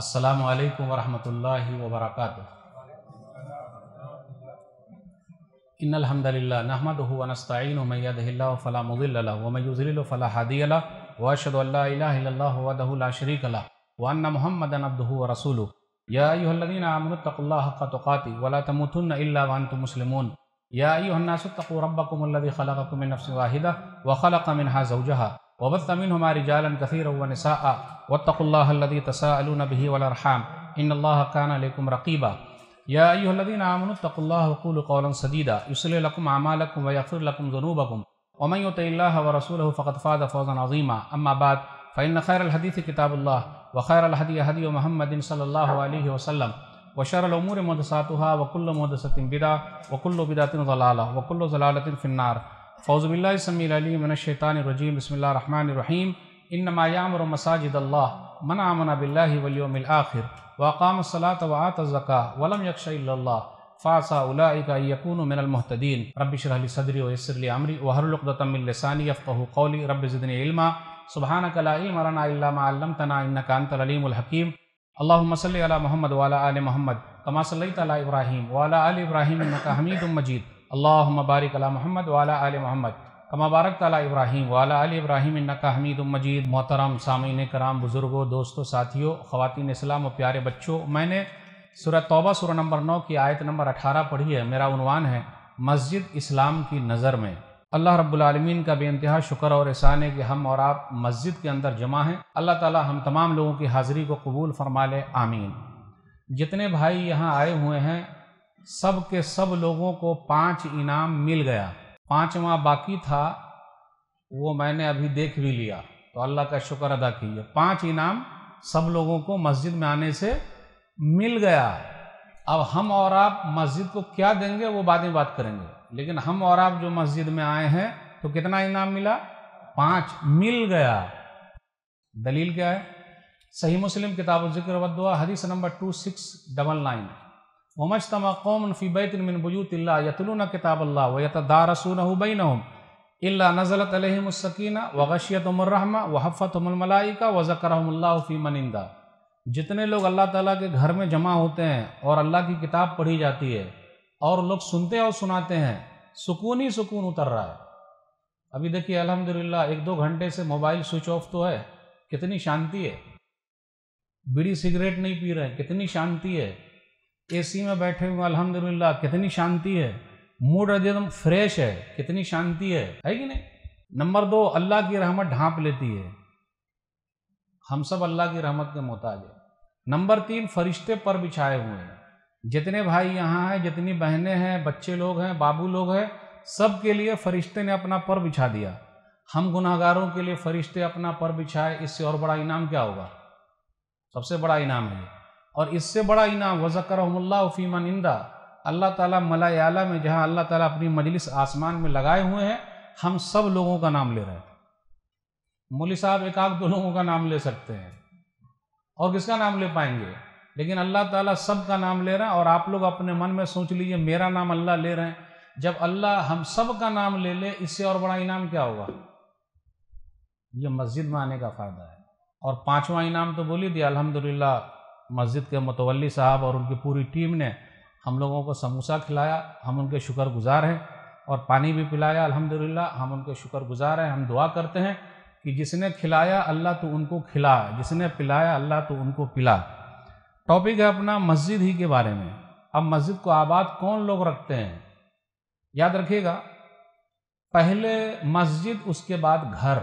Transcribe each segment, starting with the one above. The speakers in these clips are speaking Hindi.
السلام عليكم ورحمة الله وبركاته إن الحمد لله نحمده ونستعينه من يده الله فلا مضل له ومن يضلل فلا هادي له وأشهد أن لا إله إلا الله وحده لا شريك له وأن محمدا عبده ورسوله يا أيها الذين آمنوا اتقوا الله حق تقاته ولا تموتن إلا وأنتم مسلمون يا أيها الناس اتقوا ربكم الذي خلقكم من نفس واحدة وخلق منها زوجها वबत मिन हमारी जालन कसीर वनसा वतक़ल्लादी तसाबी वलरहम इन कानकुम रकीबा यादीन आमनतक़ुल्लाकूल सदीदा युसलकम आमालकम वफ़रलकम जनूबकम वमय व रसूल फ़त फ़ाद फ़ौज़न अज़ीमा अम्माबाद फ़ैन खैर हदीफ़ किताबुल्ला व खैर हदी हदी महमदिन सल्ला वसलम वशर उमूर मदसातहा वकुल्ल मदसतिन बिदा वकुल्ल बिदातिन जलाला वकुल्ल जलालतिन फ़िन्नार फ़ौज़बिल्लाशमीमनशैतानरजीम बसमीम इन नमायाम और मसाजिद अल्लाह मन आमन बिल्लावलियम आखिर वाकाम सलात वात ज़का वलम यकशल्ला फ़ासा उलाइका यकून मिनलमहतदीन रबिशरली सदरी वसरली अमरी कौली रबन सुबहान कलाम तना महमद वाला आल महमद कमा सल्ला इब्राहिम वाला आल इब्राहिम का हमीद मजीद अल्लाह मबारक अला महमद वाला आल महमद कमा बारक तला इब्राहिम वाला आल इब्राहिम नका हमीद मजीद मोहतरम सामीन कराम बुज़ुर्गों दोस्तों साथियों ख़वान इस्लाम और प्यारे बच्चों मैंने सूर तोबा सुर नंबर नौ की आयत नंबर अठारह पढ़ी है मेरा उनवान है मस्जिद इस्लाम की नज़र में अल्लाह रब्लम का बेानतहा शुक्र और एहसान है कि हम और आप मस्जिद के अंदर जमा हैं अल्लाह ताली हम तमाम लोगों की हाज़िरी को कबूल फरमा ले आमीन जितने भाई यहाँ आए हुए हैं सब के सब लोगों को पांच इनाम मिल गया पांचवा बाकी था वो मैंने अभी देख भी लिया तो अल्लाह का शुक्र अदा किया पांच इनाम सब लोगों को मस्जिद में आने से मिल गया अब हम और आप मस्जिद को क्या देंगे वो बाद में बात करेंगे लेकिन हम और आप जो मस्जिद में आए हैं तो कितना इनाम मिला पांच मिल गया दलील क्या है सही मुस्लिम किताब जिक्र वदुआ हदीस number two six double nine वमजतम कौम फ़ी बैतमिन बयूतल्ला यतलून किताबल्ला वतदारसून बैन अल्ला नज़लत अलहमसकीना वगशियतमरहमा वहफ़तमलमलाइका वज़करमल्लाफ़ी मनिंदा जितने लोग अल्लाह ताला के घर में जमा होते हैं और अल्लाह की किताब पढ़ी जाती है और लोग सुनते और सुनाते हैं सुकून ही सुकून उतर रहा है अभी देखिए अल्हम्दुलिल्लाह एक दो घंटे से मोबाइल स्विच ऑफ तो है कितनी शांति है बीड़ी सिगरेट नहीं पी रहे कितनी शांति है एसी में बैठे हुए अल्हम्दुलिल्लाह कितनी शांति है मूड एकदम फ्रेश है कितनी शांति है है कि नहीं नंबर दो अल्लाह की रहमत ढांप लेती है हम सब अल्लाह की रहमत के मोहताज है नंबर तीन फरिश्ते पर बिछाए हुए हैं जितने भाई यहाँ हैं जितनी बहनें हैं बच्चे लोग हैं बाबू लोग हैं सब के लिए फरिश्ते ने अपना पर बिछा दिया हम गुनाहगारों के लिए फरिश्ते अपना पर बिछाए इससे और बड़ा इनाम क्या होगा सबसे बड़ा इनाम है और इससे बड़ा इनाम वज़कर फ़ीमन इंदा अल्लाह ताला मलायाला में जहां अल्लाह ताला अपनी मजलिस आसमान में लगाए हुए हैं हम सब लोगों का नाम ले रहे हैं मोली साहब एक आध दो लोगों का नाम ले सकते हैं और किसका नाम ले पाएंगे लेकिन अल्लाह ताला सब का नाम ले रहे हैं और आप लोग अपने मन में सोच लीजिए मेरा नाम अल्लाह ले रहे हैं जब अल्लाह हम सब का नाम ले ले इससे और बड़ा इनाम क्या होगा ये मस्जिद में आने का फ़ायदा है और पांचवा इनाम तो बोली दिया अल्हम्दुलिल्लाह मस्जिद के मतवली साहब और उनकी पूरी टीम ने हम लोगों को समोसा खिलाया हम उनके शुक्रगुजार हैं और पानी भी पिलाया अल्हम्दुलिल्लाह हम उनके शुक्रगुजार हैं हम दुआ करते हैं कि जिसने खिलाया अल्लाह तो उनको खिला जिसने पिलाया अल्लाह तो उनको पिला टॉपिक है अपना मस्जिद ही के बारे में अब मस्जिद को आबाद कौन लोग रखते हैं याद रखिएगा पहले मस्जिद उसके बाद घर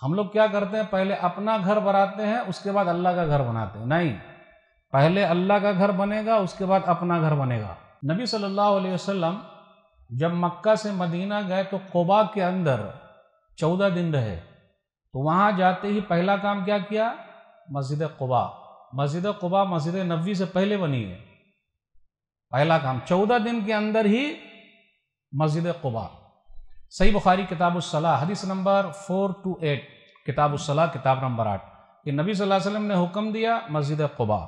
हम लोग क्या करते हैं पहले अपना घर बनाते हैं उसके बाद अल्लाह का घर बनाते हैं नहीं पहले अल्लाह का घर बनेगा उसके बाद अपना घर बनेगा नबी सल्लल्लाहु अलैहि वसल्लम जब मक्का से मदीना गए तो कोबा के अंदर चौदह दिन रहे तो वहाँ जाते ही पहला काम क्या किया मस्जिद कुबा मस्जिद कुबा मस्जिद नबी से पहले बनी है पहला काम चौदह दिन के अंदर ही मस्जिद कुबा सही बुखारी किताबुसला हदीस नंबर फोर टू एट किताबुसला किताब नंबर आठ कि नबी सल्लल्लाहु अलैहि वसल्लम ने हुक्म दिया मस्जिद कुबा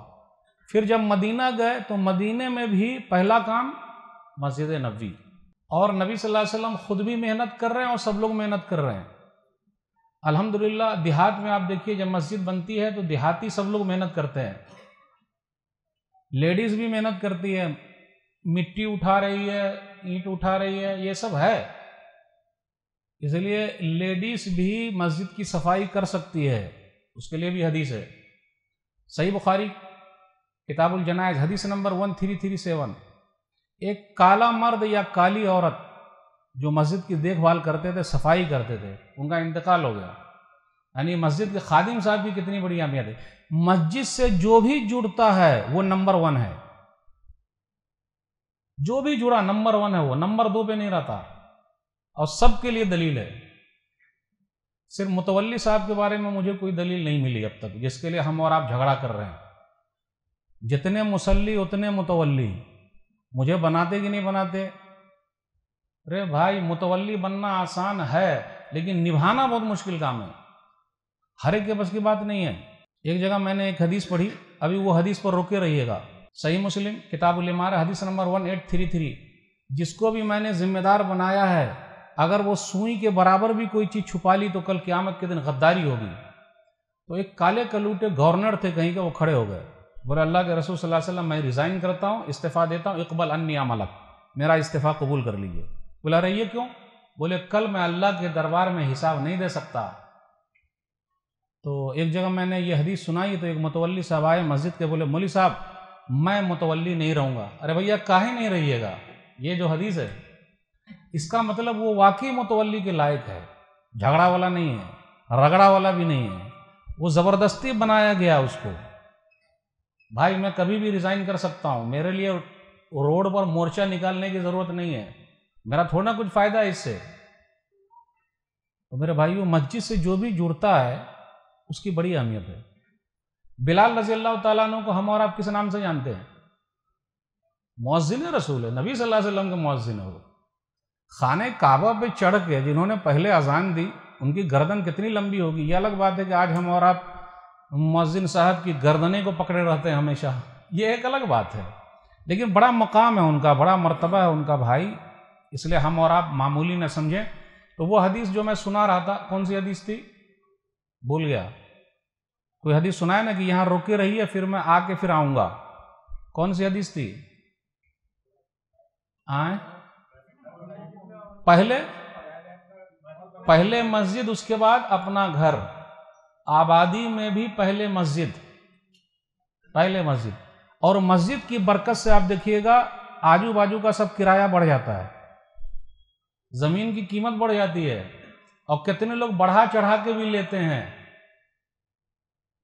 फिर जब मदीना गए तो मदीने में भी पहला काम मस्जिद नबी और नबी सल्लल्लाहु अलैहि वसल्लम खुद भी मेहनत कर रहे हैं और सब लोग मेहनत कर रहे हैं अल्हम्दुलिल्लाह देहात में आप देखिए जब मस्जिद बनती है तो देहाती सब लोग मेहनत करते हैं लेडीज़ भी मेहनत करती है मिट्टी उठा रही है ईंट उठा रही है ये सब है इसलिए लेडीज़ भी मस्जिद की सफाई कर सकती है उसके लिए भी हदीस है सही बुखारी किताबुल जनायज हदीस number one three three seven एक काला मर्द या काली औरत जो मस्जिद की देखभाल करते थे सफाई करते थे उनका इंतकाल हो गया यानी मस्जिद के खादिम साहब की कितनी बड़ी अहमियत है मस्जिद से जो भी जुड़ता है वो नंबर वन है जो भी जुड़ा नंबर वन है वो नंबर दो पे नहीं रहता और सबके लिए दलील है सिर्फ मुतवली साहब के बारे में मुझे कोई दलील नहीं मिली अब तक जिसके लिए हम और आप झगड़ा कर रहे हैं जितने मुसल्ली उतने मुतवली मुझे बनाते कि नहीं बनाते अरे भाई मुतवली बनना आसान है लेकिन निभाना बहुत मुश्किल काम है हर एक के बस की बात नहीं है एक जगह मैंने एक हदीस पढ़ी अभी वो हदीस पर रोके रहिएगा सही मुस्लिम किताब इमार हदीस number one eight three three जिसको भी मैंने जिम्मेदार बनाया है अगर वो सुई के बराबर भी कोई चीज़ छुपा ली तो कल क्यामत के दिन गद्दारी होगी तो एक काले कलूटे गवर्नर थे कहीं के वो खड़े हो गए बोले अल्लाह के रसूल सल्लल्लाहु अलैहि वसल्लम मैं रिज़ाइन करता हूँ इस्तीफ़ा देता हूँ इकबल अन्य मलक मेरा इस्तीफ़ा कबूल कर लीजिए बोला रहिए क्यों बोले कल मैं अल्लाह के दरबार में हिसाब नहीं दे सकता तो एक जगह मैंने ये हदीस सुनाई तो एक मतवली साहब आए मस्जिद के बोले मोली साहब मैं मतवली नहीं रहूँगा अरे भैया काहे नहीं रहिएगा ये जो हदीस है इसका मतलब वो वाकई मतवली के लायक है झगड़ा वाला नहीं है रगड़ा वाला भी नहीं है वो ज़बरदस्ती बनाया गया उसको भाई मैं कभी भी रिज़ाइन कर सकता हूँ मेरे लिए रोड पर मोर्चा निकालने की ज़रूरत नहीं है मेरा थोड़ा कुछ फ़ायदा है इससे तो मेरे भाइयों मस्जिद से जो भी जुड़ता है उसकी बड़ी अहमियत है बिलाल रजी अल्लाह तु को हम और आप किस नाम से जानते हैं मुआजिन रसूल है नबी सल्लल्लाहु अलैहि वसल्लम के मुआजिन है वो खाने काबा पे चढ़ के जिन्होंने पहले अजान दी उनकी गर्दन कितनी लंबी होगी यह अलग बात है कि आज हम और आप मौजिन साहब की गर्दने को पकड़े रहते हैं हमेशा ये एक अलग बात है लेकिन बड़ा मकाम है उनका बड़ा मर्तबा है उनका भाई इसलिए हम और आप मामूली न समझें तो वो हदीस जो मैं सुना रहा था कौन सी हदीस थी भूल गया कोई हदीस सुनाए ना कि यहाँ रही रहिए फिर मैं आके फिर आऊँगा कौन सी हदीस थी आए पहले पहले मस्जिद उसके बाद अपना घर आबादी में भी पहले मस्जिद पहले मस्जिद और मस्जिद की बरकत से आप देखिएगा आजू बाजू का सब किराया बढ़ जाता है ज़मीन की कीमत बढ़ जाती है और कितने लोग बढ़ा चढ़ा के भी लेते हैं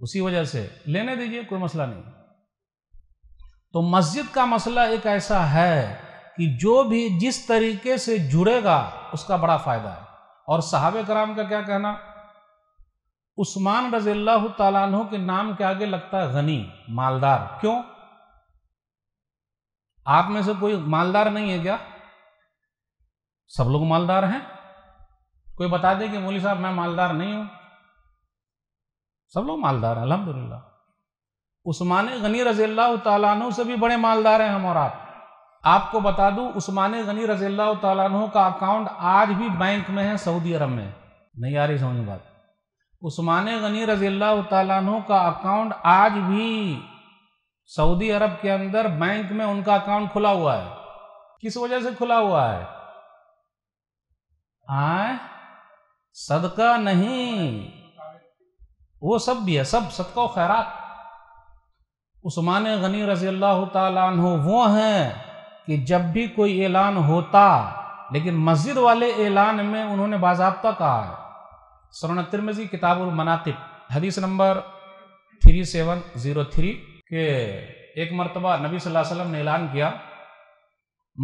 उसी वजह से लेने दीजिए कोई मसला नहीं तो मस्जिद का मसला एक ऐसा है कि जो भी जिस तरीके से जुड़ेगा उसका बड़ा फायदा है और साहब कराम का क्या कहना उस्मान रजील्ला तु के नाम के आगे लगता है गनी मालदार क्यों आप में से कोई मालदार नहीं है क्या सब लोग मालदार हैं कोई बता दे कि मोली साहब मैं मालदार नहीं हूं सब लोग मालदार हैं अलहमदुल्ला उस्मान गनी रजील्ला तु से भी बड़े मालदार हैं हम और आप आपको बता दूं उस्मान गनी रजील्ला तु का अकाउंट आज भी बैंक में है सऊदी अरब में नहीं आ रही समझ बात उस्मान गनी रजी अल्लाह तु का अकाउंट आज भी सऊदी अरब के अंदर बैंक में उनका अकाउंट खुला हुआ है किस वजह से खुला हुआ है आए सदका नहीं वो सब भी है सब सदका खैरात उस्मान गनी रजी अल्लाह तु वो हैं कि जब भी कोई ऐलान होता लेकिन मस्जिद वाले ऐलान में उन्होंने बाजाबता कहा है सरण तिरमजी किताबुल मनातिब हदीस number three seven zero three के एक मरतबा नबी सल्लल्लाहु अलैहि वसल्लम ने ऐलान किया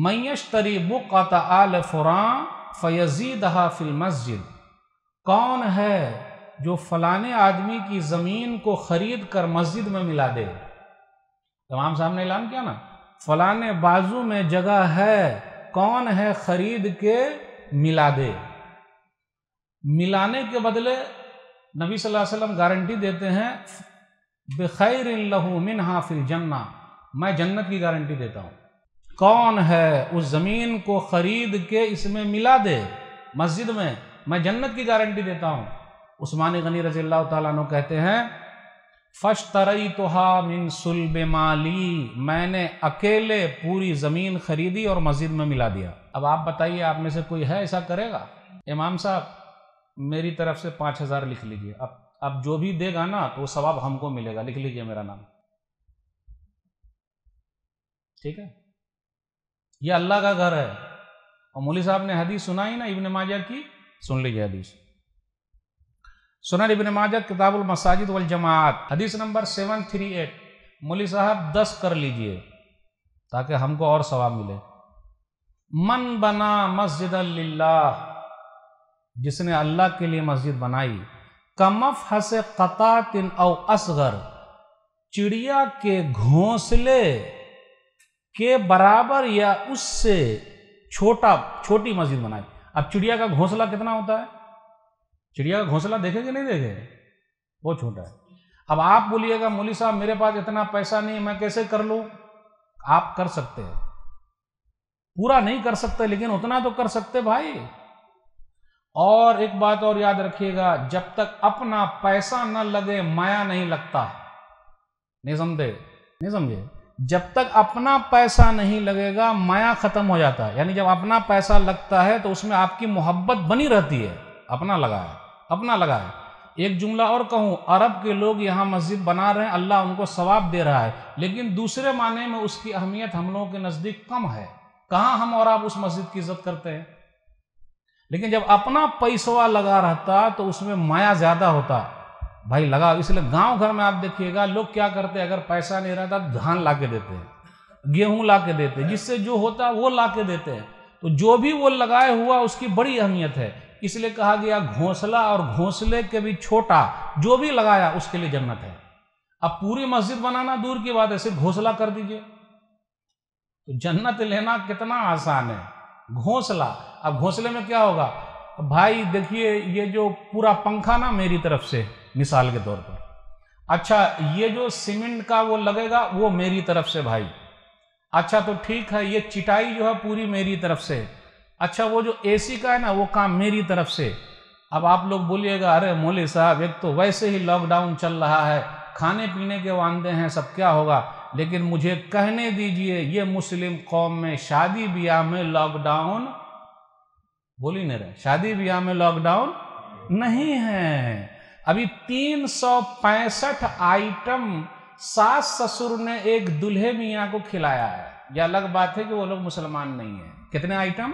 मैश तरी बुक़त आल फ़ुरान फ़यज़ीद फिल मस्जिद कौन है जो फलाने आदमी की ज़मीन को ख़रीद कर मस्जिद में मिला दे तमाम साहब ने ऐलान किया ना फलाने बाजू में जगह है कौन है ख़रीद के मिला दे मिलाने के बदले नबी सल्लल्लाहु अलैहि वसल्लम गारंटी देते हैं बेखैर लहू मिन हाफिल जन्ना मैं जन्नत की गारंटी देता हूँ कौन है उस ज़मीन को ख़रीद के इसमें मिला दे मस्जिद में मैं जन्नत की गारंटी देता हूँ उस्मान गनी रजी तु कहते हैं फश तरई तोहा मिन सुलब माली मैंने अकेले पूरी ज़मीन खरीदी और मस्जिद में मिला दिया अब आप बताइए आप में से कोई है ऐसा करेगा इमाम साहब मेरी तरफ से पाँच हज़ार लिख लीजिए अब अब जो भी देगा ना तो वो सवाब हमको मिलेगा लिख लीजिए मेरा नाम ठीक है ये अल्लाह का घर है और मौली साहब ने हदीस सुनाई ना इब्ने माजा की सुन लीजिए हदीस सुना इबन माजा किताबुल मसाजिद वल जमात हदीस नंबर सेवन थ्री एट मौली साहब दस कर लीजिए ताकि हमको और सवाब मिले मन बना मस्जिद अल्लाह जिसने अल्लाह के लिए मस्जिद बनाई कमफ हस कतातिन औ असगर चिड़िया के घोंसले के बराबर या उससे छोटा छोटी मस्जिद बनाई अब चिड़िया का घोंसला कितना होता है चिड़िया का घोंसला देखे कि नहीं देखे बहुत छोटा है अब आप बोलिएगा मोली साहब मेरे पास इतना पैसा नहीं मैं कैसे कर लू आप कर सकते हैं पूरा नहीं कर सकते लेकिन उतना तो कर सकते भाई और एक बात और याद रखिएगा जब तक अपना पैसा न लगे माया नहीं लगता नहीं समझे नहीं समझे जब तक अपना पैसा नहीं लगेगा माया खत्म हो जाता है यानी जब अपना पैसा लगता है तो उसमें आपकी मोहब्बत बनी रहती है अपना है अपना है एक जुमला और कहूँ अरब के लोग यहाँ मस्जिद बना रहे हैं अल्लाह उनको सवाब दे रहा है लेकिन दूसरे माने में उसकी अहमियत हम लोगों के नज़दीक कम है कहाँ हम और आप उस मस्जिद की इज्जत करते हैं लेकिन जब अपना पैसवा लगा रहता तो उसमें माया ज़्यादा होता भाई लगाओ इसलिए गांव घर में आप देखिएगा लोग क्या करते हैं अगर पैसा नहीं रहता धान ला के देते हैं गेहूं ला के देते हैं जिससे जो होता है वो ला के देते हैं तो जो भी वो लगाए हुआ उसकी बड़ी अहमियत है इसलिए कहा गया घोंसला और घोंसले के भी छोटा जो भी लगाया उसके लिए जन्नत है अब पूरी मस्जिद बनाना दूर की बात है सिर्फ घोंसला कर दीजिए तो जन्नत लेना कितना आसान है घोंसला अब घोंसले में क्या होगा भाई देखिए ये जो पूरा पंखा ना मेरी तरफ से मिसाल के तौर पर अच्छा ये जो सीमेंट का वो लगेगा वो मेरी तरफ से भाई अच्छा तो ठीक है ये चिटाई जो है पूरी मेरी तरफ से अच्छा वो जो एसी का है ना वो काम मेरी तरफ से अब आप लोग बोलिएगा अरे मोली साहब एक तो वैसे ही लॉकडाउन चल रहा है खाने पीने के वादे हैं सब क्या होगा लेकिन मुझे कहने दीजिए ये मुस्लिम कौम में शादी ब्याह में लॉकडाउन बोल ही नहीं रहे शादी ब्याह में लॉकडाउन नहीं है अभी तीन आइटम सास ससुर ने एक दुल्हे मियाँ को खिलाया है यह अलग बात है कि वो लोग मुसलमान नहीं है कितने आइटम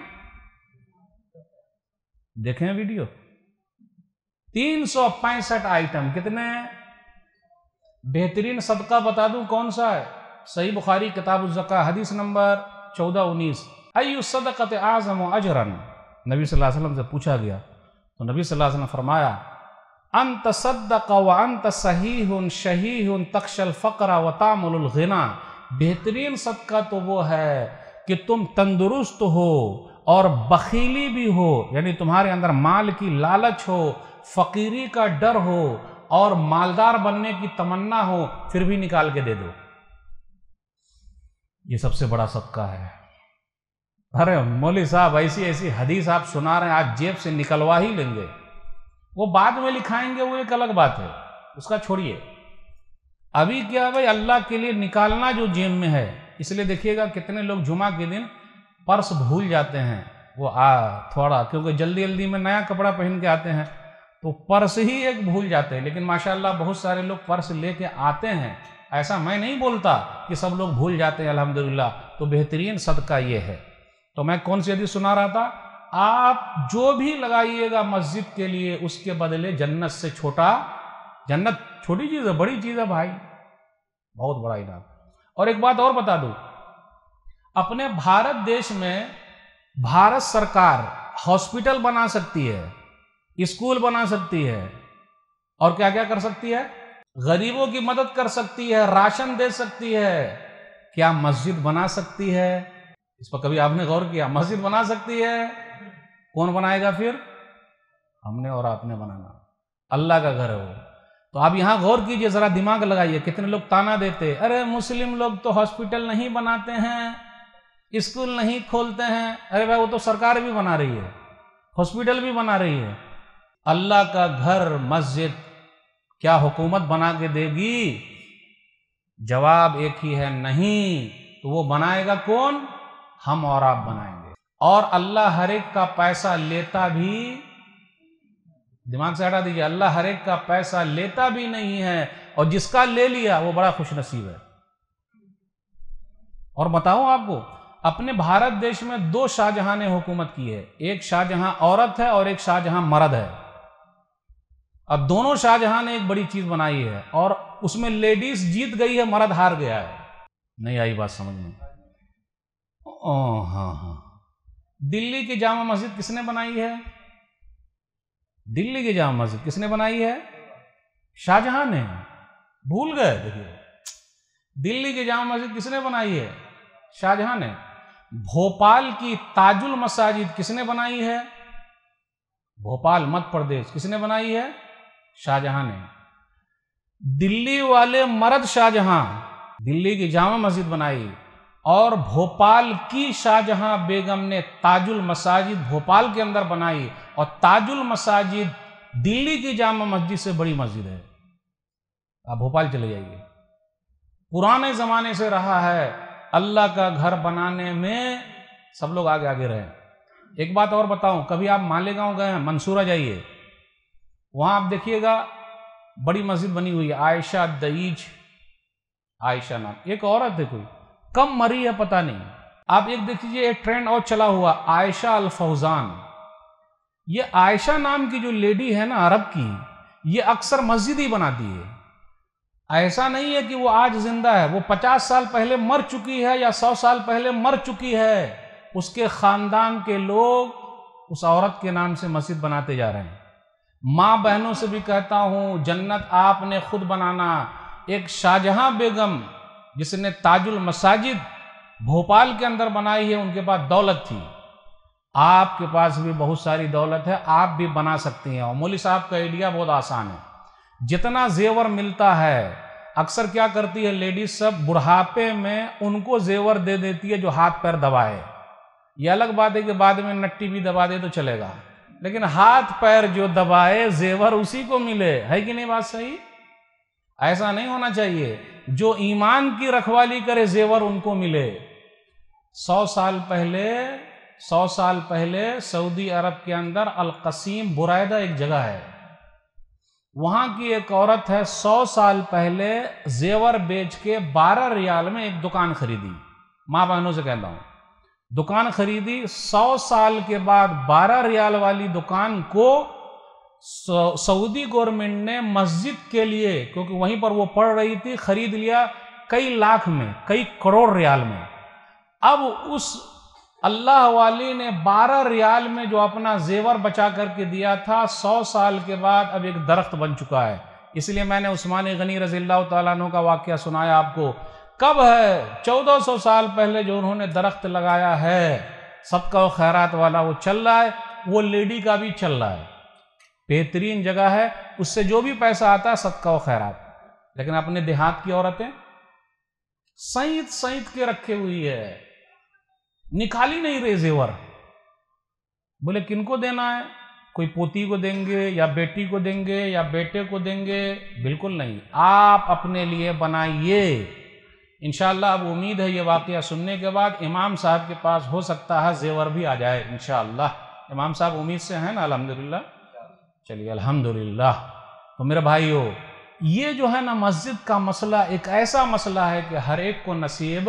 देखें वीडियो तीन सौ पैंसठ आइटम कितने बेहतरीन सदका बता दूं कौन सा है सही बुखारी किताब हदीस नंबर चौदह उन्नीस अयु सदकत आजम अजरन नबी सल्लल्लाहु अलैहि वसल्लम से पूछा गया तो नबी सल्लल्लाहु अलैहि वसल्लम फरमाया अंत सद्दक व अन तसही शही तकशल फ़कर व तामुलगना बेहतरीन सदका तो वो है कि तुम तंदुरुस्त हो और बखीली भी हो यानी तुम्हारे अंदर माल की लालच हो फ़कीरी का डर हो और मालदार बनने की तमन्ना हो फिर भी निकाल के दे दो ये सबसे बड़ा सदका है अरे मौली साहब ऐसी ऐसी हदीस आप सुना रहे हैं आप जेब से निकलवा ही लेंगे वो बाद में लिखाएंगे वो एक अलग बात है उसका छोड़िए अभी क्या भाई अल्लाह के लिए निकालना जो जेब में है इसलिए देखिएगा कितने लोग जुमा के दिन पर्स भूल जाते हैं वो आ थोड़ा क्योंकि जल्दी जल्दी में नया कपड़ा पहन के आते हैं तो पर्स ही एक भूल जाते हैं लेकिन माशाल्लाह बहुत सारे लोग पर्स लेके आते हैं ऐसा मैं नहीं बोलता कि सब लोग भूल जाते हैं अल्हम्दुलिल्लाह तो बेहतरीन सदका ये है तो मैं कौन सी हदीस सुना रहा था आप जो भी लगाइएगा मस्जिद के लिए उसके बदले जन्नत से छोटा जन्नत छोटी चीज़ है बड़ी चीज़ है भाई बहुत बड़ा इनाम और एक बात और बता दू अपने भारत देश में भारत सरकार हॉस्पिटल बना सकती है स्कूल बना सकती है और क्या क्या कर सकती है गरीबों की मदद कर सकती है राशन दे सकती है क्या मस्जिद बना सकती है इस पर कभी आपने गौर किया मस्जिद बना सकती है कौन बनाएगा फिर हमने और आपने बनाना अल्लाह का घर है वो तो आप यहां गौर कीजिए ज़रा दिमाग लगाइए कितने लोग ताना देते अरे मुस्लिम लोग तो हॉस्पिटल नहीं बनाते हैं स्कूल नहीं खोलते हैं अरे भाई वो तो सरकार भी बना रही है हॉस्पिटल भी बना रही है अल्लाह का घर मस्जिद क्या हुकूमत बना के देगी जवाब एक ही है नहीं तो वो बनाएगा कौन हम और आप बनाएंगे और अल्लाह हर एक का पैसा लेता भी दिमाग से हटा दीजिए अल्लाह हर एक का पैसा लेता भी नहीं है और जिसका ले लिया वो बड़ा खुश नसीब है और बताऊं आपको अपने भारत देश में दो शाहजहां ने हुकूमत की है एक शाहजहां औरत है और एक शाहजहां मर्द है अब दोनों शाहजहां ने एक बड़ी चीज बनाई है और उसमें लेडीज जीत गई है मर्द हार गया है नहीं आई बात समझ में हाँ हाँ दिल्ली की जामा मस्जिद किसने बनाई है दिल्ली की जामा मस्जिद किसने बनाई है शाहजहां ने भूल गए देखिए दिल्ली की जामा मस्जिद किसने बनाई है शाहजहां ने भोपाल की ताजुल मसाजिद किसने बनाई है भोपाल मध्य प्रदेश किसने बनाई है शाहजहां ने दिल्ली वाले मरद शाहजहां दिल्ली की जामा मस्जिद बनाई और भोपाल की शाहजहां बेगम ने ताजुल मसाजिद भोपाल के अंदर बनाई और ताजुल मसाजिद दिल्ली की जामा मस्जिद से बड़ी मस्जिद है आप भोपाल चले जाइए पुराने ज़माने से रहा है अल्लाह का घर बनाने में सब लोग आगे आगे रहे एक बात और बताऊं कभी आप मालेगांव गए हैं मंसूरा जाइए वहां आप देखिएगा बड़ी मस्जिद बनी हुई है आयशा दईज आयशा नाम एक औरत है कोई कम मरी है पता नहीं आप एक देख लीजिए एक ट्रेंड और चला हुआ आयशा अल फौजान ये आयशा नाम की जो लेडी है ना अरब की ये अक्सर मस्जिद ही बनाती है ऐसा नहीं है कि वो आज जिंदा है वो पचास साल पहले मर चुकी है या सौ साल पहले मर चुकी है उसके ख़ानदान के लोग उस औरत के नाम से मस्जिद बनाते जा रहे हैं माँ बहनों से भी कहता हूँ जन्नत आपने खुद बनाना एक शाहजहां बेगम जिसने ताजुल मसाजिद भोपाल के अंदर बनाई है उनके पास दौलत थी आपके पास भी बहुत सारी दौलत है आप भी बना सकती हैं और मोली साहब का आइडिया बहुत आसान है जितना जेवर मिलता है अक्सर क्या करती है लेडीज सब बुढ़ापे में उनको जेवर दे देती है जो हाथ पैर दबाए यह अलग बात है कि बाद में नट्टी भी दबा दे तो चलेगा लेकिन हाथ पैर जो दबाए जेवर उसी को मिले है कि नहीं बात सही ऐसा नहीं होना चाहिए जो ईमान की रखवाली करे जेवर उनको मिले सौ साल पहले सौ साल पहले सऊदी अरब के अंदर अलकसीम बुरायदा एक जगह है वहां की एक औरत है सौ साल पहले जेवर बेच के बारह रियाल में एक दुकान खरीदी माँ बहनों से कहता हूं दुकान खरीदी सौ साल के बाद बारह रियाल वाली दुकान को सऊदी गवर्नमेंट ने मस्जिद के लिए क्योंकि वहीं पर वो पढ़ रही थी खरीद लिया कई लाख में कई करोड़ रियाल में अब उस अल्लाह वाली ने 12 रियाल में जो अपना जेवर बचा करके दिया था 100 साल के बाद अब एक दरख्त बन चुका है इसलिए मैंने उस्मान गनी रज़ी तु का वाक्य सुनाया आपको कब है 1400 साल पहले जो उन्होंने दरख्त लगाया है सबका खैरात वाला वो चल रहा है वो लेडी का भी चल रहा है बेहतरीन जगह है उससे जो भी पैसा आता है सदका व खैरात लेकिन अपने देहात की औरतें सईद सईद के रखे हुई है निकाली नहीं रहे जेवर बोले किनको देना है कोई पोती को देंगे या बेटी को देंगे या बेटे को देंगे बिल्कुल नहीं आप अपने लिए बनाइए इनशाला अब उम्मीद है ये वाक़ सुनने के बाद इमाम साहब के पास हो सकता है जेवर भी आ जाए इनशाला इमाम साहब उम्मीद से हैं ना अलहमदिल्ला चलिए अल्हम्दुलिल्लाह तो मेरे भाइयों ये जो है ना मस्जिद का मसला एक ऐसा मसला है कि हर एक को नसीब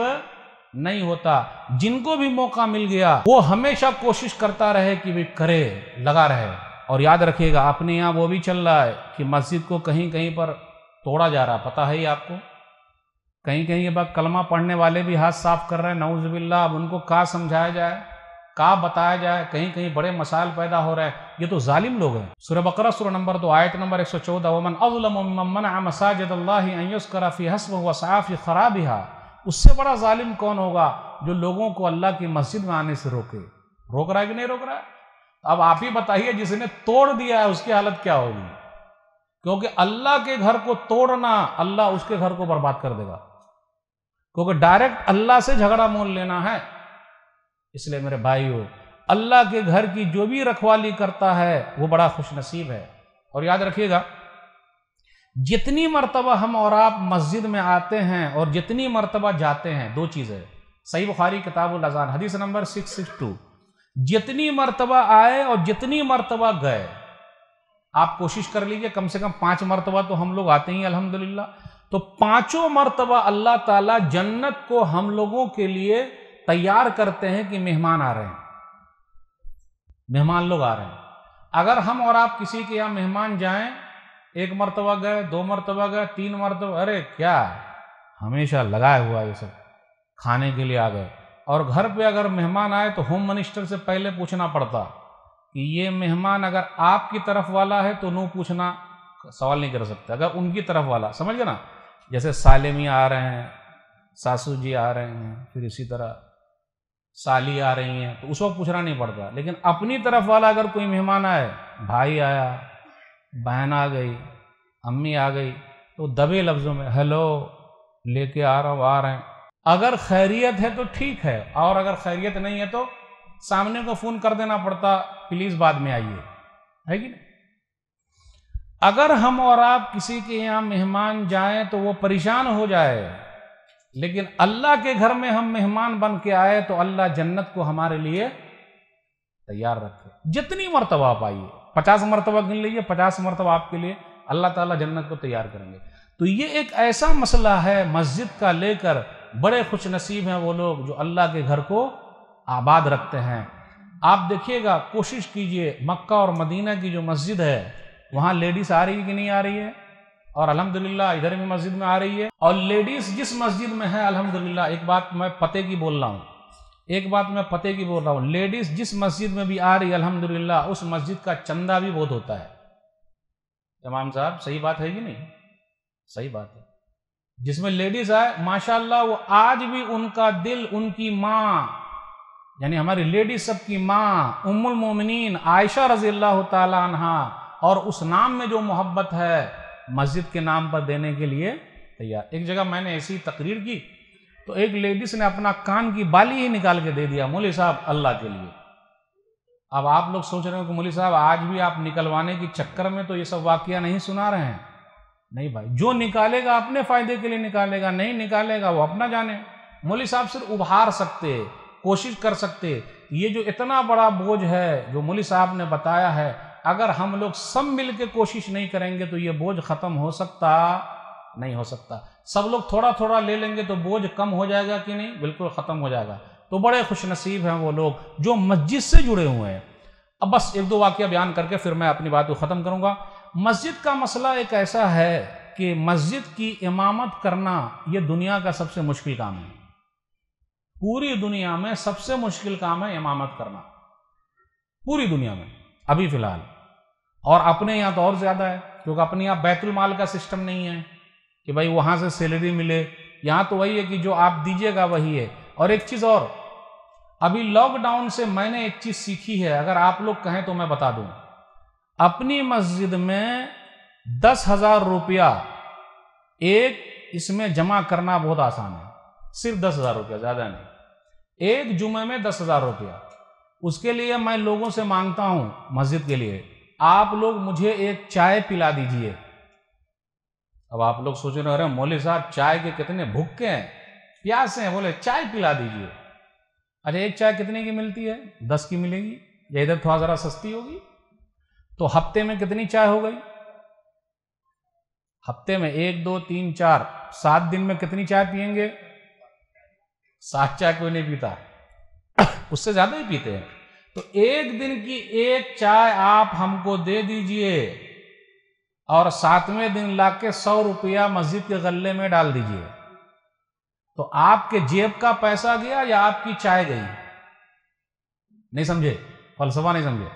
नहीं होता जिनको भी मौका मिल गया वो हमेशा कोशिश करता रहे कि वे करे लगा रहे और याद रखिएगा अपने यहाँ वो भी चल रहा है कि मस्जिद को कहीं कहीं पर तोड़ा जा रहा पता है ही आपको कहीं कहीं ये बात कलमा पढ़ने वाले भी हाथ साफ कर रहे हैं नवजबिल्ला अब उनको कहा समझाया जाए कहा बताया जाए कहीं कहीं बड़े मसाइल पैदा हो रहे हैं ये तो जालिम लोग हैं सुरह बकरा सुरह नंबर दो आयत नंबर चौदह वमन अज़लम मसाजिद अल्लाह अन युस्करा फी हस्ब व खराबिहा उससे बड़ा जालिम कौन होगा जो लोगों को अल्लाह की मस्जिद में आने से रोके रोक रहा है कि नहीं रोक रहा है तो अब आप ही बताइए जिसने तोड़ दिया है उसकी हालत क्या होगी क्योंकि अल्लाह के घर को तोड़ना अल्लाह उसके घर को बर्बाद कर देगा क्योंकि डायरेक्ट अल्लाह से झगड़ा मोल लेना है इसलिए मेरे भाइयों अल्लाह के घर की जो भी रखवाली करता है वो बड़ा खुश नसीब है और याद रखिएगा जितनी मरतबा हम और आप मस्जिद में आते हैं और जितनी मरतबा जाते हैं दो चीज़ें सही बुखारी किताब लजान हदीस नंबर सिक्स सिक्स टू जितनी मरतबा आए और जितनी मरतबा गए आप कोशिश कर लीजिए कम से कम पांच मरतबा तो हम लोग आते ही अल्हम्दुलिल्लाह तो पांचों मरतबा अल्लाह ताला जन्नत को हम लोगों के लिए तैयार करते हैं कि मेहमान आ रहे हैं मेहमान लोग आ रहे हैं अगर हम और आप किसी के यहाँ मेहमान जाएं एक मरतबा गए दो मरतबा गए तीन मरतबा अरे क्या हमेशा लगाए हुआ ये सब खाने के लिए आ गए और घर पे अगर मेहमान आए तो होम मिनिस्टर से पहले पूछना पड़ता कि ये मेहमान अगर आपकी तरफ वाला है तो नो पूछना सवाल नहीं कर सकते अगर उनकी तरफ वाला समझ गए ना जैसे सालेमी आ रहे हैं सासू जी आ रहे हैं फिर इसी तरह साली आ रही हैं तो उस वक्त पूछना नहीं पड़ता लेकिन अपनी तरफ वाला अगर कोई मेहमान आए भाई आया बहन आ गई अम्मी आ गई तो दबे लफ्ज़ों में हेलो लेके आ रहा हूँ आ रहे हैं अगर खैरियत है तो ठीक है और अगर खैरियत नहीं है तो सामने को फ़ोन कर देना पड़ता प्लीज़ बाद में आइए है कि नहीं अगर हम और आप किसी के यहाँ मेहमान जाएं तो वो परेशान हो जाए लेकिन अल्लाह के घर में हम मेहमान बन के आए तो अल्लाह जन्नत को हमारे लिए तैयार रखे जितनी मरतबा आप आइए पचास मरतबा गिन लीजिए पचास मरतबा आपके लिए अल्लाह ताला जन्नत को तैयार करेंगे तो ये एक ऐसा मसला है मस्जिद का लेकर बड़े खुश नसीब हैं वो लोग जो अल्लाह के घर को आबाद रखते हैं आप देखिएगा कोशिश कीजिए मक्का और मदीना की जो मस्जिद है वहाँ लेडीज़ आ रही है कि नहीं आ रही है और अल्हम्दुलिल्लाह इधर भी मस्जिद में आ रही है और लेडीज जिस मस्जिद में है अलहमदुल्ला एक बात मैं पते की बोल रहा हूँ एक बात मैं पते की बोल रहा हूँ लेडीज जिस मस्जिद में भी आ रही है अल्हम्दुलिल्लाह उस मस्जिद का चंदा भी बहुत होता है तमाम साहब सही बात है कि नहीं सही बात है जिसमें लेडीज आए माशाल्लाह वो आज भी उनका दिल उनकी माँ यानी हमारी लेडीज सबकी माँ उम्मुल मोमिनीन आयशा रजील्ला तहा और उस नाम में जो मोहब्बत है मस्जिद के नाम पर देने के लिए तैयार एक जगह मैंने ऐसी तकरीर की तो एक लेडीज ने अपना कान की बाली ही निकाल के दे दिया मोली साहब अल्लाह के लिए अब आप लोग सोच रहे हो कि मौली साहब आज भी आप निकलवाने के चक्कर में तो ये सब वाक्य नहीं सुना रहे हैं नहीं भाई जो निकालेगा अपने फायदे के लिए निकालेगा नहीं निकालेगा वो अपना जाने मोली साहब सिर्फ उभार सकते कोशिश कर सकते ये जो इतना बड़ा बोझ है जो मौली साहब ने बताया है अगर हम लोग सब मिलके कोशिश नहीं करेंगे तो ये बोझ ख़त्म हो सकता नहीं हो सकता सब लोग थोड़ा थोड़ा ले लेंगे तो बोझ कम हो जाएगा कि नहीं बिल्कुल ख़त्म हो जाएगा तो बड़े खुश नसीब हैं वो लोग जो मस्जिद से जुड़े हुए हैं अब बस एक दो वाक्य बयान करके फिर मैं अपनी बात को ख़त्म करूँगा मस्जिद का मसला एक ऐसा है कि मस्जिद की इमामत करना ये दुनिया का सबसे मुश्किल काम है पूरी दुनिया में सबसे मुश्किल काम है इमामत करना पूरी दुनिया में अभी फिलहाल और अपने यहाँ तो और ज़्यादा है क्योंकि अपने यहाँ बैतुल माल का सिस्टम नहीं है कि भाई वहाँ से सैलरी मिले यहाँ तो वही है कि जो आप दीजिएगा वही है और एक चीज़ और अभी लॉकडाउन से मैंने एक चीज़ सीखी है अगर आप लोग कहें तो मैं बता दू अपनी मस्जिद में दस हज़ार रुपया एक इसमें जमा करना बहुत आसान है सिर्फ दस हज़ार रुपया ज़्यादा नहीं एक जुमे में दस हज़ार रुपया उसके लिए मैं लोगों से मांगता हूं मस्जिद के लिए आप लोग मुझे एक चाय पिला दीजिए अब आप लोग सोच रहे अरे मौली साहब चाय के कितने भूखे हैं प्यास हैं बोले चाय पिला दीजिए अरे एक चाय कितने की मिलती है दस की मिलेगी या इधर थोड़ा ज़रा सस्ती होगी तो हफ्ते में कितनी चाय हो गई हफ्ते में एक दो तीन चार सात दिन में कितनी चाय पियेंगे सात चाय कोई नहीं पीता उससे ज्यादा ही पीते हैं तो एक दिन की एक चाय आप हमको दे दीजिए और सातवें दिन ला के सौ रुपया मस्जिद के गले में डाल दीजिए तो आपके जेब का पैसा गया या आपकी चाय गई नहीं समझे फलसफा नहीं समझे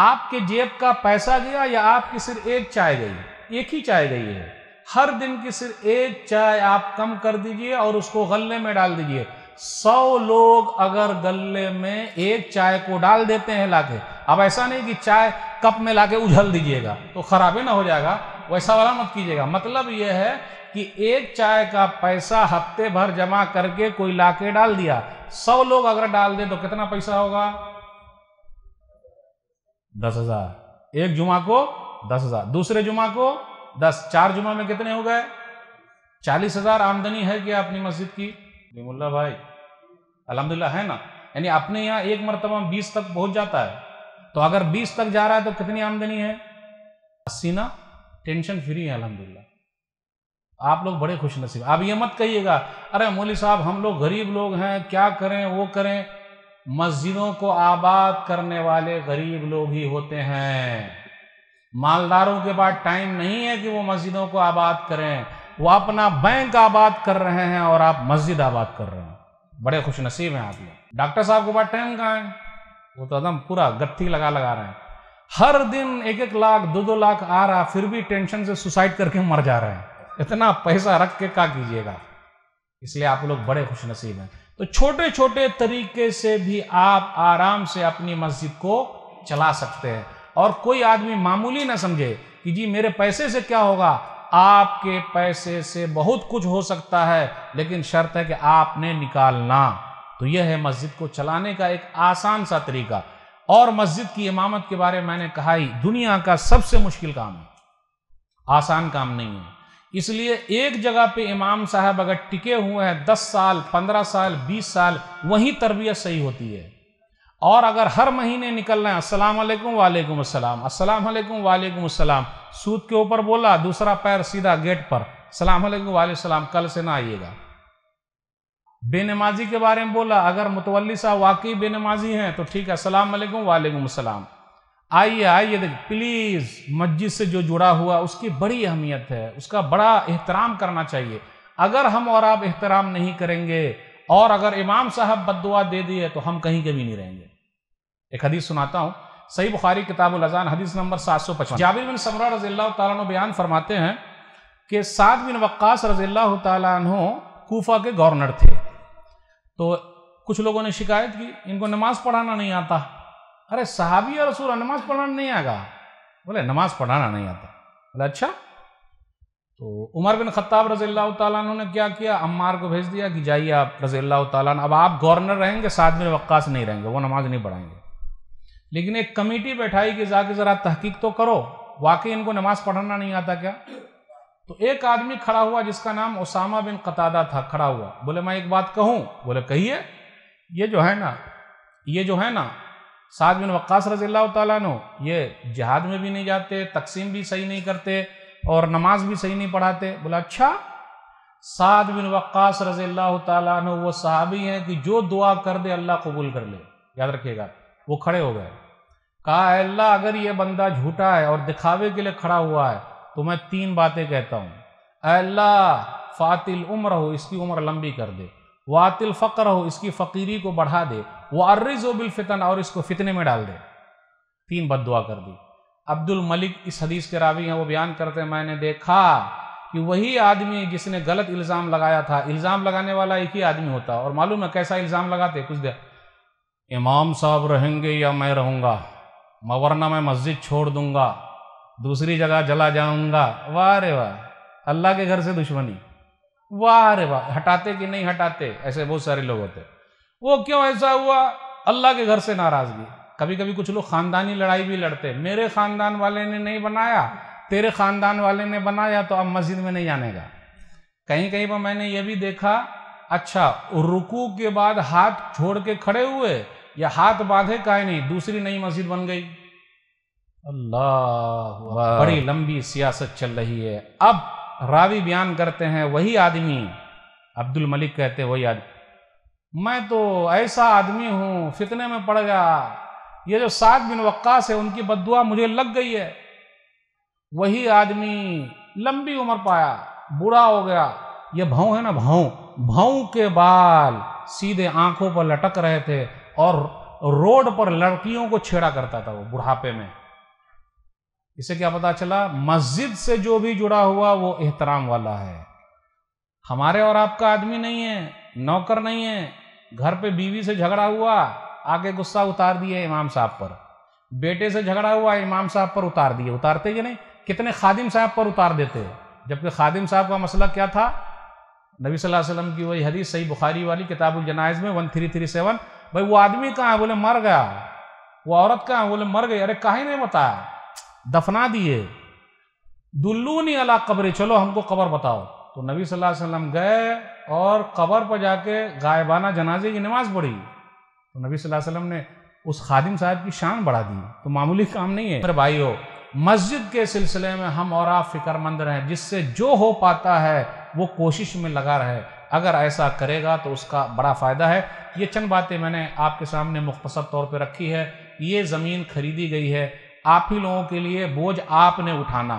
आपके जेब का पैसा गया या आपकी सिर्फ एक चाय गई एक ही चाय गई है हर दिन की सिर्फ एक चाय आप कम कर दीजिए और उसको गले में डाल दीजिए सौ लोग अगर गले में एक चाय को डाल देते हैं लाके अब ऐसा नहीं कि चाय कप में लाके उझल दीजिएगा तो खराबी ना हो जाएगा वैसा वाला मत कीजिएगा मतलब यह है कि एक चाय का पैसा हफ्ते भर जमा करके कोई लाके डाल दिया सौ लोग अगर डाल दे तो कितना पैसा होगा दस हजार एक जुमा को दस हजार दूसरे जुमा को दस चार जुमा में कितने हो गए चालीस हजार आमदनी है क्या अपनी मस्जिद की निमुल्ला भाई अलहमदिल्ला है ना यानी अपने यहाँ एक मरतबा बीस तक पहुंच जाता है तो अगर बीस तक जा रहा है तो कितनी आमदनी है अस्सी ना टेंशन फ्री है अलहमदिल्ला आप लोग बड़े खुश नसीब आप ये मत कहिएगा अरे मोली साहब हम लोग गरीब लोग हैं क्या करें वो करें मस्जिदों को आबाद करने वाले गरीब लोग ही होते हैं मालदारों के पास टाइम नहीं है कि वो मस्जिदों को आबाद करें वो अपना बैंक आबाद कर रहे हैं और आप मस्जिद आबाद कर रहे हैं बड़े खुश नसीब हैं आप लोग डॉक्टर साहब के पास टाइम कहाँ है वो तो एकदम पूरा गत्थी लगा लगा रहे हैं हर दिन एक एक लाख दो दो लाख आ रहा फिर भी टेंशन से सुसाइड करके मर जा रहे हैं इतना पैसा रख के क्या कीजिएगा इसलिए आप लोग बड़े खुश नसीब हैं तो छोटे छोटे तरीके से भी आप आराम से अपनी मस्जिद को चला सकते हैं और कोई आदमी मामूली ना समझे कि जी मेरे पैसे से क्या होगा आपके पैसे से बहुत कुछ हो सकता है लेकिन शर्त है कि आपने निकालना तो यह है मस्जिद को चलाने का एक आसान सा तरीका और मस्जिद की इमामत के बारे में मैंने कहा ही दुनिया का सबसे मुश्किल काम है आसान काम नहीं है इसलिए एक जगह पे इमाम साहब अगर टिके हुए हैं दस साल पंद्रह साल बीस साल वहीं तरबियत सही होती है और अगर हर महीने निकल रहे हैं असलम वालेकुम असलम असलम वालेकुम असलम सूद के ऊपर बोला दूसरा पैर सीधा गेट पर सलाम वाले सलाम कल से ना आइएगा बेनमाजी के बारे में बोला अगर मुतवली साहब वाकई बेनमाजी हैं तो ठीक है अस्सलाम वालेकुम वालेकुम आइए आइए देख प्लीज़ मस्जिद से जो जुड़ा हुआ उसकी बड़ी अहमियत है उसका बड़ा एहतराम करना चाहिए अगर हम और आप एहतराम नहीं करेंगे और अगर इमाम साहब बदुआ दे दिए तो हम कहीं के भी नहीं रहेंगे एक हदीस सुनाता हूँ सही बुखारी किताब अजान हदीस नंबर सात सौ पचपन जाविर बिन समरा रजील्ला तु बयान फरमाते हैं कि सात बिन वक्स रजील तु कोफा के गवर्नर थे तो कुछ लोगों ने शिकायत की इनको नमाज पढ़ाना नहीं आता अरे साहबी और रसूल नमाज पढ़ाना नहीं आएगा बोले नमाज पढ़ाना नहीं आता बोले अच्छा तो उमर बिन खत्ताब रजील्ला ने क्या किया अम्मार को भेज दिया कि जाइए आप रजील्ला तु अब आप गवर्नर रहेंगे साथ में वक्स नहीं रहेंगे वो नमाज नहीं पढ़ाएंगे लेकिन एक कमेटी बैठाई कि जाके ज़रा तहकीक तो करो वाकई इनको नमाज पढ़ना नहीं आता क्या तो एक आदमी खड़ा हुआ जिसका नाम उसामा बिन कतादा था खड़ा हुआ बोले मैं एक बात कहूँ बोले कहिए ये जो है ना ये जो है ना साद बिन वक्स रजील्ला तु ये जहाद में भी नहीं जाते तकसीम भी सही नहीं करते और नमाज भी सही नहीं पढ़ाते बोला अच्छा साद बिन वक्स रजी अल्लाह तु वो सहाबी हैं कि जो दुआ कर दे अल्लाह कबूल कर ले याद रखिएगा वो खड़े हो गए कहा अल्लाह अगर ये बंदा झूठा है और दिखावे के लिए खड़ा हुआ है तो मैं तीन बातें कहता हूँ अल्लाह फातिल उम्र हो इसकी उम्र लंबी कर दे वातिल फ़क्र हो इसकी फ़कीरी को बढ़ा दे वार्रिज बिल फितन और इसको फितने में डाल दे तीन बद दुआ कर दी अब्दुल मलिक इस हदीस के रावी हैं वो बयान करते हैं मैंने देखा कि वही आदमी जिसने गलत इल्ज़ाम लगाया था इल्ज़ाम लगाने वाला एक ही आदमी होता और मालूम है कैसा इल्ज़ाम लगाते कुछ देर इमाम साहब रहेंगे या मैं रहूँगा मवरना मैं मस्जिद छोड़ दूंगा दूसरी जगह जला जाऊंगा वाह रे वाह अल्लाह के घर से दुश्मनी वाह रे वाह हटाते कि नहीं हटाते ऐसे बहुत सारे लोग होते वो क्यों ऐसा हुआ अल्लाह के घर से नाराज़गी कभी कभी कुछ लोग खानदानी लड़ाई भी लड़ते मेरे खानदान वाले ने नहीं बनाया तेरे खानदान वाले ने बनाया तो अब मस्जिद में नहीं आने का कहीं कहीं पर मैंने ये भी देखा अच्छा रुकू के बाद हाथ छोड़ के खड़े हुए या हाथ बांधे काहे नहीं दूसरी नई मस्जिद बन गई अल्लाह बड़ी लंबी सियासत चल रही है अब रावी बयान करते हैं वही आदमी अब्दुल मलिक कहते वही आदमी मैं तो ऐसा आदमी हूं फितने में पड़ गया ये जो सात बिन वक्कास है उनकी बदुआ मुझे लग गई है वही आदमी लंबी उम्र पाया बुरा हो गया ये भाव है ना भाव भाव के बाल सीधे आंखों पर लटक रहे थे और रोड पर लड़कियों को छेड़ा करता था वो बुढ़ापे में इसे क्या पता चला मस्जिद से जो भी जुड़ा हुआ वो एहतराम वाला है हमारे और आपका आदमी नहीं है नौकर नहीं है घर पे बीवी से झगड़ा हुआ आगे गुस्सा उतार दिए इमाम साहब पर बेटे से झगड़ा हुआ इमाम साहब पर उतार दिए उतारते कि नहीं कितने खादिम साहब पर उतार देते जबकि खादिम साहब का मसला क्या था नबी सल्लल्लाहु अलैहि वसल्लम की वही हदीस सही बुखारी वाली किताबुल जनाइज में वन थ्री थ्री सेवन भाई वो आदमी कहाँ है बोले मर गया वो औरत कहाँ है बोले मर गई अरे कहा नहीं बताया दफना दिए दुल्लू नहीं अला कब्रे चलो हमको कबर बताओ तो नबी सल्लल्लाहु अलैहि वसल्लम गए और कबर पर जाके गायबाना जनाजे की नमाज़ पढ़ी तो नबी सल्लल्लाहु अलैहि वसल्लम ने उस खादिम साहब की शान बढ़ा दी तो मामूली काम नहीं है मेरे भाई हो मस्जिद के सिलसिले में हम और आप फिक्रमंद रहें जिससे जो हो पाता है वो कोशिश में लगा रहे अगर ऐसा करेगा तो उसका बड़ा फ़ायदा है ये चंद बातें मैंने आपके सामने मुख्तसर तौर पर रखी है ये ज़मीन खरीदी गई है आप ही लोगों के लिए बोझ आपने उठाना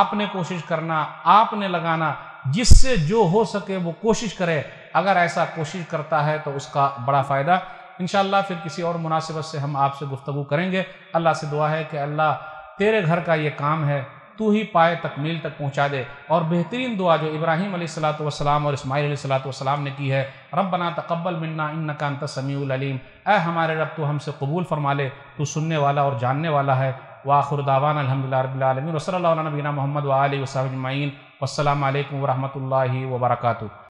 आपने कोशिश करना आपने लगाना जिससे जो हो सके वो कोशिश करे अगर ऐसा कोशिश करता है तो उसका बड़ा फ़ायदा इन फिर किसी और मुनासिबत से हम आपसे गुफ्तु करेंगे अल्लाह से दुआ है कि अल्लाह तेरे घर का ये काम है तू ही पाए तकमील तक पहुँचा दे और बेहतरीन दुआ जो इब्राहिम सलात वसलाम और इसमाइल सलात वसलाम ने की है रब बना तकबल मिन्ना इन नकान तसमीम ए हमारे रब तो हमसे कबूल फरमा ले तो सुनने वाला और जानने वाला है वाखुर दावान अलहमदिल्ला वसल नबीना मोहम्मद वाल वसमीन वसलम वरहमल वर्का